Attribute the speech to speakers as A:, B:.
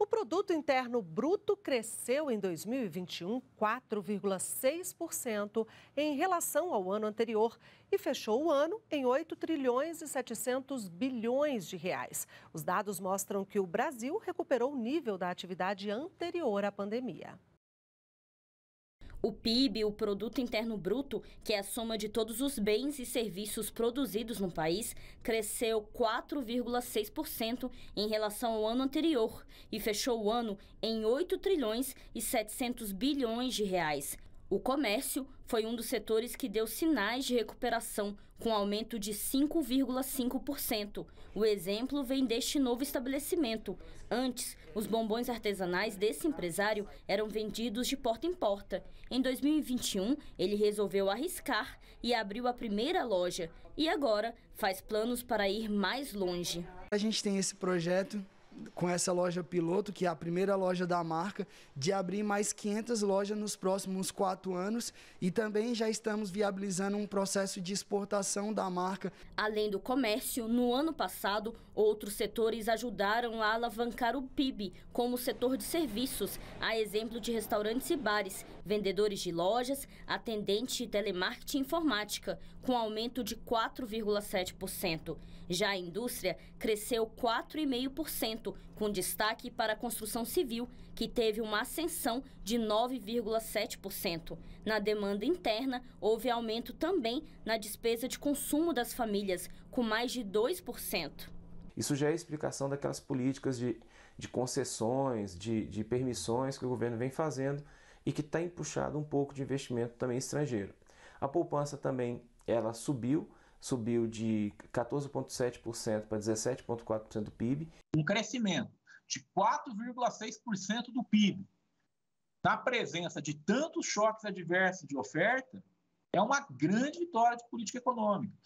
A: O produto interno bruto cresceu em 2021 4,6% em relação ao ano anterior e fechou o ano em 8 trilhões e 700 bilhões de reais. Os dados mostram que o Brasil recuperou o nível da atividade anterior à pandemia.
B: O PIB, o Produto Interno Bruto, que é a soma de todos os bens e serviços produzidos no país, cresceu 4,6% em relação ao ano anterior e fechou o ano em 8 trilhões e 700 bilhões de reais, o comércio foi um dos setores que deu sinais de recuperação, com aumento de 5,5%. O exemplo vem deste novo estabelecimento. Antes, os bombons artesanais desse empresário eram vendidos de porta em porta. Em 2021, ele resolveu arriscar e abriu a primeira loja. E agora faz planos para ir mais longe.
C: A gente tem esse projeto com essa loja piloto, que é a primeira loja da marca, de abrir mais 500 lojas nos próximos quatro anos e também já estamos viabilizando um processo de exportação da marca.
B: Além do comércio, no ano passado, outros setores ajudaram a alavancar o PIB, como o setor de serviços, a exemplo de restaurantes e bares, vendedores de lojas, atendente de telemarketing informática, com aumento de 4,7%. Já a indústria cresceu 4,5% com destaque para a construção civil, que teve uma ascensão de 9,7%. Na demanda interna, houve aumento também na despesa de consumo das famílias, com mais de 2%.
D: Isso já é explicação daquelas políticas de, de concessões, de, de permissões que o governo vem fazendo e que está empuxado um pouco de investimento também estrangeiro. A poupança também ela subiu, subiu de 14,7% para 17,4% do PIB. Um crescimento de 4,6% do PIB, na presença de tantos choques adversos de oferta, é uma grande vitória de política econômica.